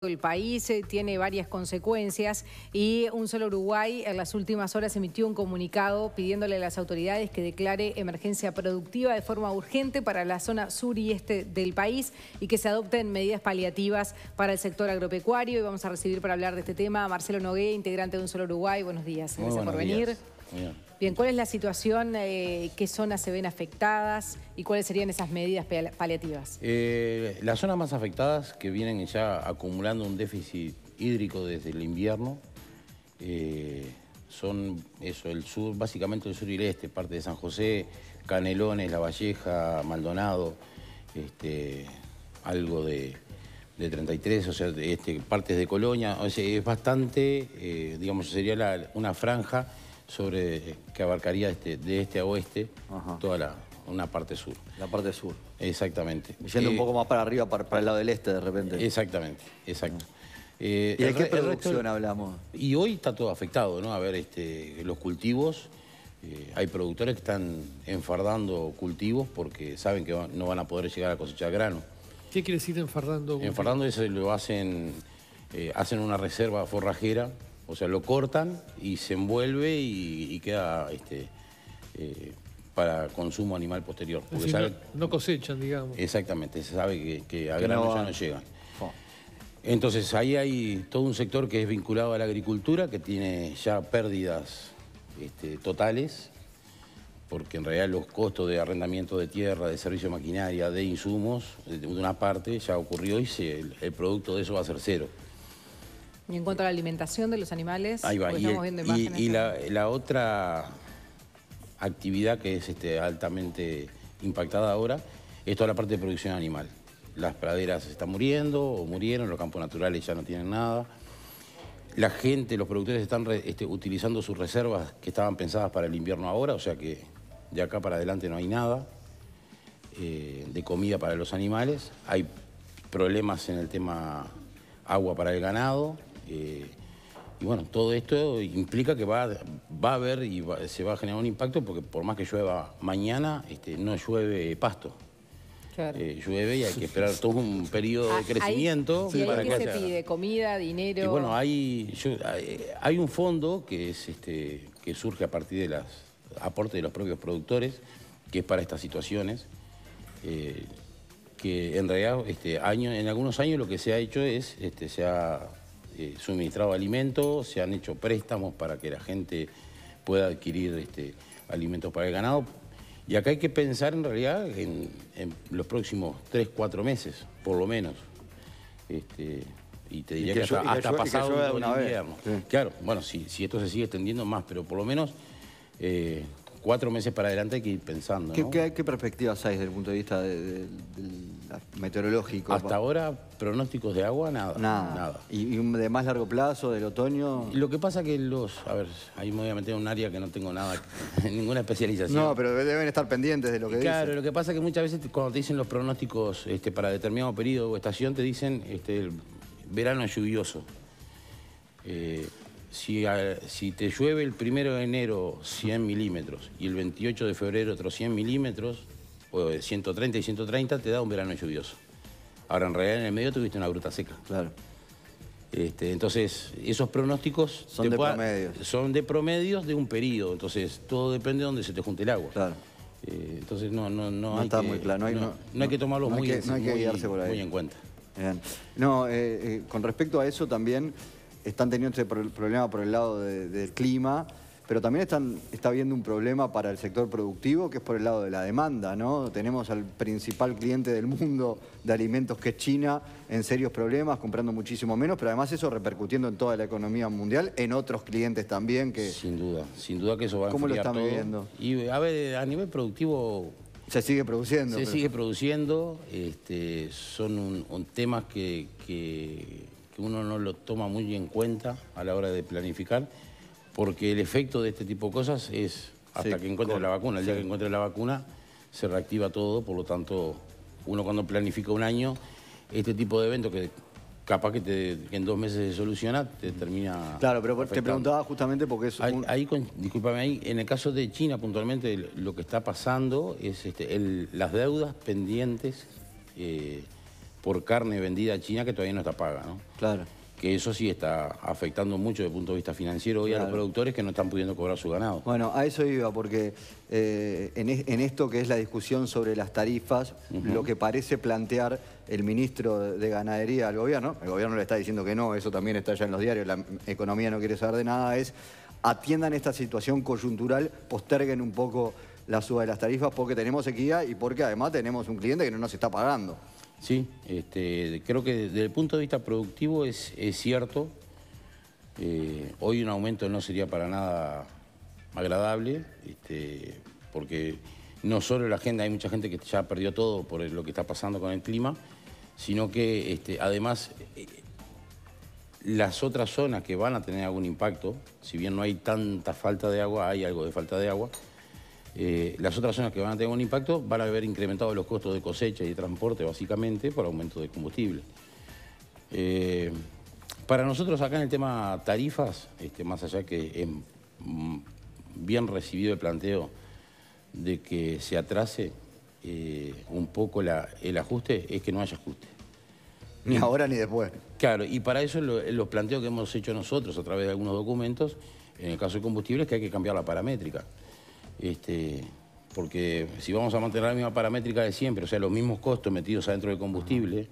El país eh, tiene varias consecuencias y Un Solo Uruguay en las últimas horas emitió un comunicado pidiéndole a las autoridades que declare emergencia productiva de forma urgente para la zona sur y este del país y que se adopten medidas paliativas para el sector agropecuario. Y vamos a recibir para hablar de este tema a Marcelo Nogué, integrante de Un Solo Uruguay. Buenos días, gracias por venir. Bien. ¿cuál es la situación? Eh, ¿Qué zonas se ven afectadas? ¿Y cuáles serían esas medidas paliativas? Eh, las zonas más afectadas que vienen ya acumulando un déficit hídrico desde el invierno eh, son eso, el sur, básicamente el sur y el este, parte de San José, Canelones, La Valleja, Maldonado, este, algo de, 33, o sea, este, partes de Colonia. es bastante, digamos, sería una franja sobre que abarcaría este, de este a oeste toda la una parte sur. La parte sur. Exactamente. yendo un eh, poco más para arriba, para, el lado del este de repente. Exactamente, exacto. Eh, ¿Y de qué producción hablamos? Y hoy está todo afectado, ¿no? A ver, este, los cultivos, eh, hay productores que están enfardando cultivos porque saben que no van a poder llegar a cosechar grano. ¿Qué quiere decir enfardando? Enfardando es lo hacen, hacen una reserva forrajera o sea, lo cortan y se envuelve y, queda este, eh, para consumo animal posterior. no cosechan, digamos. Exactamente, se sabe que, a grano ya no llegan. Oh. Entonces, ahí hay todo un sector que es vinculado a la agricultura, que tiene ya pérdidas este, totales, porque en realidad los costos de arrendamiento de tierra, de servicio de maquinaria, de insumos, de una parte ya ocurrió y el producto de eso va a ser cero. Y en cuanto a la alimentación de los animales, pues estamos y, y, la, otra actividad que es este, altamente impactada ahora es toda la parte de producción animal. Las praderas están muriendo o murieron, los campos naturales ya no tienen nada. La gente, los productores están este, utilizando sus reservas que estaban pensadas para el invierno ahora, o sea que de acá para adelante no hay nada eh, de comida para los animales. Hay problemas en el tema agua para el ganado eh, y bueno, todo esto implica que va, va a haber y se va a generar un impacto porque por más que llueva mañana, este, no llueve pasto. Eh, llueve y hay que esperar todo un periodo de ah, crecimiento. ¿Y para se pide? ¿Comida, dinero? Y bueno, hay, hay, un fondo que, es este, que surge a partir de los aportes de los propios productores, que es para estas situaciones. Eh, que en realidad este, año, en algunos años lo que se ha hecho es, este, se ha eh, suministrado alimentos, se han hecho préstamos para que la gente pueda adquirir este, alimentos para el ganado. Y acá hay que pensar en realidad en, los próximos 3, 4 meses, por lo menos. Este, y te diría que, hasta, pasado un Claro, bueno, si, esto se sigue extendiendo más, pero por lo menos eh, cuatro meses para adelante hay que ir pensando. ¿Qué, perspectivas hay desde el punto de vista meteorológico? Hasta ahora, pronósticos de agua, nada. Nada. ¿Y, de más largo plazo, del otoño? Lo que pasa que los... A ver, ahí me voy a meter en un área que no tengo nada, ninguna especialización. No, pero deben estar pendientes de lo que dicen. Claro, lo que pasa que muchas veces cuando te dicen los pronósticos este, para determinado periodo o estación, te dicen este, el verano es lluvioso. Eh, si, eh, si te llueve el primero de enero 100 milímetros y el 28 de febrero otros 100 milímetros, o 130 y 130, te da un verano lluvioso. Ahora, en realidad, en el medio tuviste una bruta seca. Claro. Este, entonces, esos pronósticos... Son de promedios. Son de promedios de un periodo. Entonces, todo depende de dónde se te junte el agua. Claro. Eh, entonces, no, no, no, no está muy claro. No hay, que tomarlo muy, en cuenta. No, eh, con respecto a eso también están teniendo este problema por el lado del clima, pero también están, está habiendo un problema para el sector productivo, que es por el lado de la demanda, ¿no? Tenemos al principal cliente del mundo de alimentos, que es China, en serios problemas, comprando muchísimo menos, pero además eso repercutiendo en toda la economía mundial, en otros clientes también que... Sin duda, sin duda que eso va a ¿Cómo lo están viendo Y a nivel productivo... Se sigue produciendo. Se sigue produciendo, este, son temas que que uno no lo toma muy en cuenta a la hora de planificar, porque el efecto de este tipo de cosas es hasta que encuentre la vacuna. El día que encuentre la vacuna se reactiva todo, por lo tanto, uno cuando planifica un año, este tipo de eventos que capaz que, te, en dos meses se soluciona, te termina... Claro, pero te preguntaba justamente porque eso... Ahí, discúlpame, ahí, en el caso de China puntualmente lo que está pasando es este, las deudas pendientes... Eh, por carne vendida a China que todavía no está paga, ¿no? Claro. Que eso sí está afectando mucho desde el punto de vista financiero hoy a los productores que no están pudiendo cobrar su ganado. Bueno, a eso iba, porque eh, en, esto que es la discusión sobre las tarifas, lo que parece plantear el ministro de Ganadería al gobierno, el gobierno le está diciendo que no, eso también está ya en los diarios, la economía no quiere saber de nada, es atiendan esta situación coyuntural, posterguen un poco la suba de las tarifas porque tenemos sequía y porque además tenemos un cliente que no nos está pagando. Sí, este, creo que desde el punto de vista productivo es, cierto. Eh, hoy un aumento no sería para nada agradable, este, porque no solo la agenda hay mucha gente que ya perdió todo por lo que está pasando con el clima, sino que este, además eh, las otras zonas que van a tener algún impacto, si bien no hay tanta falta de agua, hay algo de falta de agua, eh, las otras zonas que van a tener un impacto van a haber incrementado los costos de cosecha y de transporte, básicamente, por aumento de combustible. Eh, para nosotros acá en el tema tarifas, este, más allá que es mm, bien recibido el planteo de que se atrase eh, un poco el ajuste, es que no haya ajuste. Ni ahora ni después. Claro, y para eso los planteos que hemos hecho nosotros a través de algunos documentos, en el caso de combustibles, que hay que cambiar la paramétrica. Este, porque si vamos a mantener la misma paramétrica de siempre, o sea, los mismos costos metidos adentro del combustible...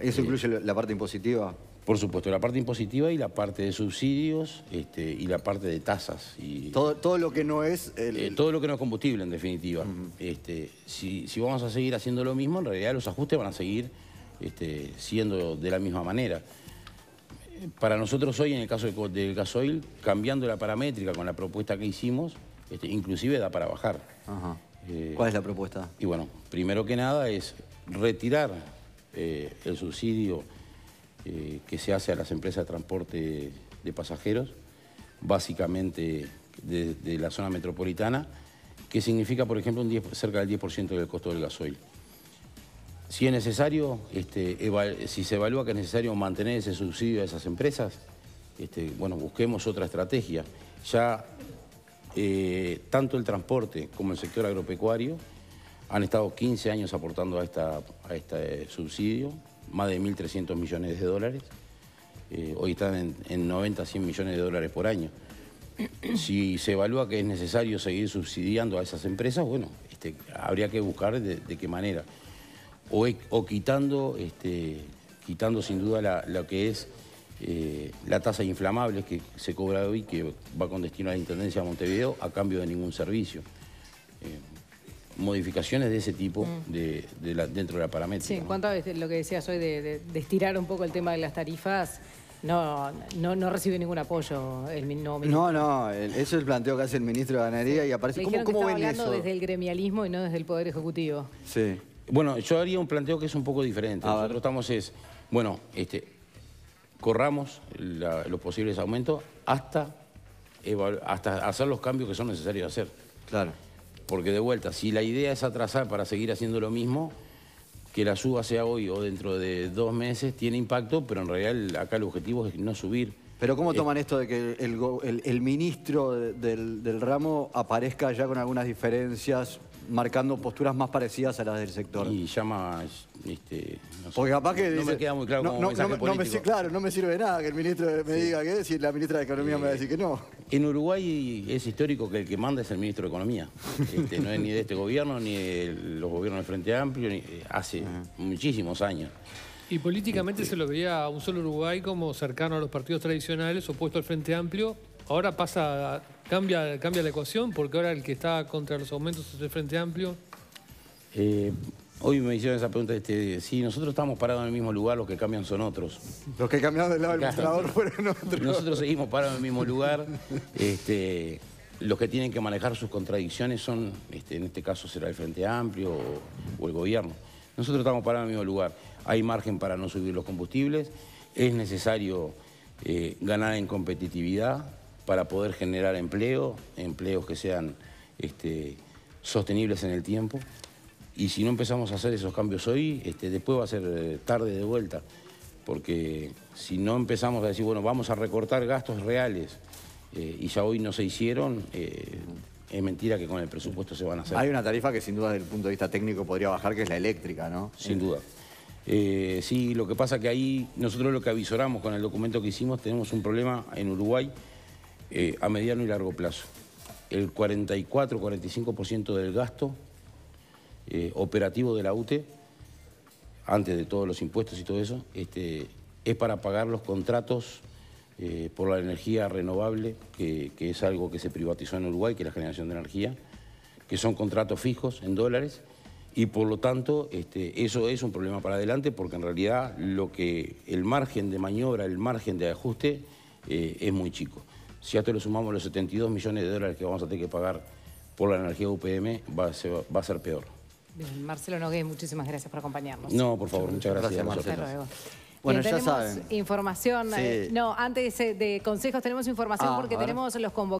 ¿Eso eh, incluye la parte impositiva? Por supuesto, la parte impositiva y la parte de subsidios este, y la parte de tasas. Y, todo, todo lo que no es... Eh, todo lo que no es combustible, en definitiva. este, si, vamos a seguir haciendo lo mismo, en realidad los ajustes van a seguir este, siendo de la misma manera. Para nosotros hoy, en el caso del gasoil, cambiando la paramétrica con la propuesta que hicimos, este, inclusive da para bajar. Eh, ¿Cuál es la propuesta? Y bueno, primero que nada es retirar eh, el subsidio eh, que se hace a las empresas de transporte de pasajeros, básicamente de, la zona metropolitana, que significa, por ejemplo, un cerca del 10% del costo del gasoil. Si es necesario, este, si se evalúa que es necesario mantener ese subsidio a esas empresas, este, bueno, busquemos otra estrategia. Ya eh, tanto el transporte como el sector agropecuario han estado 15 años aportando a, esta, este subsidio, más de 1.300 millones de dólares. Eh, hoy están en, 90, 100 millones de dólares por año. Si se evalúa que es necesario seguir subsidiando a esas empresas, bueno, este, habría que buscar de, qué manera. O, quitando, este, quitando sin duda lo que es eh, la tasa inflamable que se cobra hoy, que va con destino a la Intendencia de Montevideo, a cambio de ningún servicio. Eh, modificaciones de ese tipo mm. de, dentro de la paramétrica. Sí, en cuanto a lo que decías hoy de, estirar un poco el tema de las tarifas, no, no, recibe ningún apoyo el nuevo No, no, eso es el planteo que hace el ministro de Ganadería y aparece... ¿Cómo, cómo ven hablando desde el gremialismo y no desde el Poder Ejecutivo. Sí. Bueno, yo haría un planteo que es un poco diferente. Nosotros estamos es, bueno, este, corramos los posibles aumentos hasta, hasta hacer los cambios que son necesarios hacer. Claro. Porque de vuelta, si la idea es atrasar para seguir haciendo lo mismo, que la suba sea hoy o dentro de dos meses tiene impacto, pero en realidad acá el objetivo es no subir. Pero ¿cómo toman esto de que el, ministro del, del, ramo aparezca ya con algunas diferencias marcando posturas más parecidas a las del sector. Y llama... Este, no Porque capaz que... No, me queda muy claro no, como me, claro, no me sirve nada que el ministro me diga que si la ministra de Economía me va a eh, decir que no. En Uruguay es histórico que el que manda es el ministro de Economía. Este, no es ni de este gobierno, ni de los gobiernos del Frente Amplio, eh, hace muchísimos años. Y políticamente este. se lo veía a un solo Uruguay como cercano a los partidos tradicionales, opuesto al Frente Amplio. Ahora pasa Cambia, la ecuación porque ahora el que está contra los aumentos es el Frente Amplio. Eh, hoy me hicieron esa pregunta, este, si nosotros estamos parados en el mismo lugar, los que cambian son otros. Los que cambiaron del lado del mostrador fueron otros. Nosotros seguimos parados en el mismo lugar. Este, los que tienen que manejar sus contradicciones son, este, en este caso será el Frente Amplio o, el gobierno. Nosotros estamos parados en el mismo lugar. Hay margen para no subir los combustibles, es necesario eh, ganar en competitividad, para poder generar empleo, empleos que sean este, sostenibles en el tiempo. Y si no empezamos a hacer esos cambios hoy, este, después va a ser eh, tarde de vuelta. Porque si no empezamos a decir, bueno, vamos a recortar gastos reales eh, y ya hoy no se hicieron, eh, es mentira que con el presupuesto se van a hacer. Hay una tarifa que sin duda desde el punto de vista técnico podría bajar, que es la eléctrica, ¿no? Sin duda. sí, lo que pasa que ahí nosotros lo que avisoramos con el documento que hicimos, tenemos un problema en Uruguay eh, a mediano y largo plazo. El 44-45% del gasto eh, operativo de la UTE, antes de todos los impuestos y todo eso, este, es para pagar los contratos eh, por la energía renovable, que, es algo que se privatizó en Uruguay, que es la generación de energía, que son contratos fijos en dólares, y por lo tanto este, eso es un problema para adelante, porque en realidad lo que, el margen de maniobra, el margen de ajuste es muy chico. Si a esto le sumamos los 72 millones de dólares que vamos a tener que pagar por la energía UPM, va a ser, peor. Marcelo Nogué, muchísimas gracias por acompañarnos. No, por favor, muchas gracias. Marcelo. Bueno, eh, ya tenemos información. Eh, no, antes eh, de consejos tenemos información ah, porque tenemos los convocados.